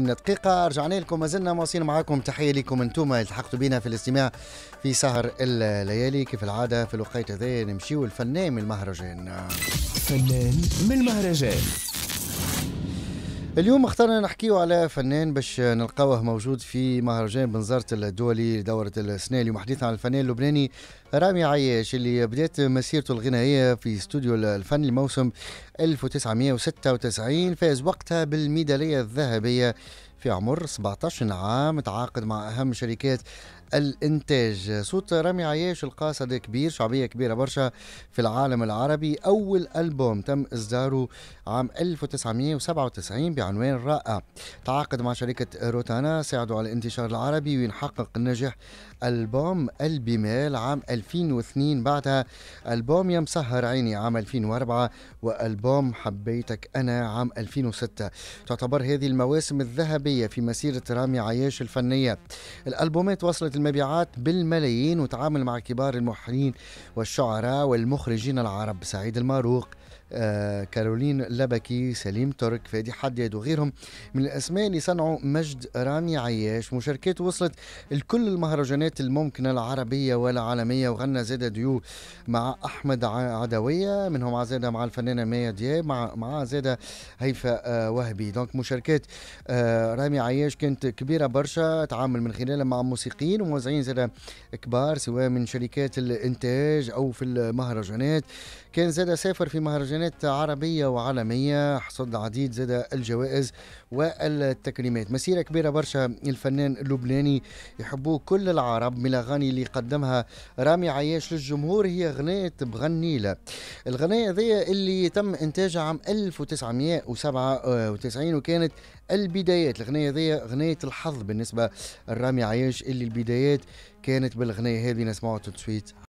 30 دقيقة رجعنا لكم مازلنا مواصلين معكم تحية لكم أنتم التحقتوا بنا في الاستماع في سهر الليالي كيف العادة في الوقت هذا نمشيو الفنان من المهرجان فنان من المهرجان اليوم اخترنا نحكيو على فنان باش نلقاوه موجود في مهرجان بنزرت الدولي دورة السنة اليوم حديث عن الفنان اللبناني رامي عياش اللي بدأت مسيرته الغنائية في استوديو الفن لموسم 1996 فاز وقتها بالميدالية الذهبية في عمر 17 عام تعاقد مع أهم شركات الإنتاج صوت رامي عياش القاصد كبير شعبية كبيرة برشا في العالم العربي أول ألبوم تم إصداره عام 1997 بعنوان رائع تعاقد مع شركة روتانا ساعدوا على الانتشار العربي وينحقق نجاح ألبوم البمال عام 2002 بعدها ألبوم يا مسهر عيني عام 2004 وألبوم حبيتك أنا عام 2006 تعتبر هذه المواسم الذهبية الحصرية في مسيرة رامي عياش الفنية الألبومات وصلت المبيعات بالملايين وتعامل مع كبار الملحنين والشعراء والمخرجين العرب سعيد الماروق آه، كارولين لبكي سليم ترك فادي حداد وغيرهم من الاسماء اللي صنعوا مجد رامي عياش مشاركات وصلت لكل المهرجانات الممكنه العربيه والعالميه وغنى زاد ديو مع احمد عدويه منهم عزاده مع الفنانه مايا دياب مع مع زاده هيفاء آه وهبي دونك مشاركات آه رامي عياش كانت كبيرة برشا تعامل من خلالها مع موسيقيين وموزعين زادة كبار سواء من شركات الإنتاج أو في المهرجانات كان زادة سافر في مهرجانات عربية وعالمية حصد العديد زادة الجوائز والتكريمات مسيرة كبيرة برشا الفنان اللبناني يحبوه كل العرب من الأغاني اللي قدمها رامي عياش للجمهور هي غناية بغنيلة الغناية ذي اللي تم إنتاجها عام 1997 وكانت البدايات الأغنية ذي غنيه الحظ بالنسبة لرامي عياش اللي البدايات كانت بالأغنية هذه نسمعها توت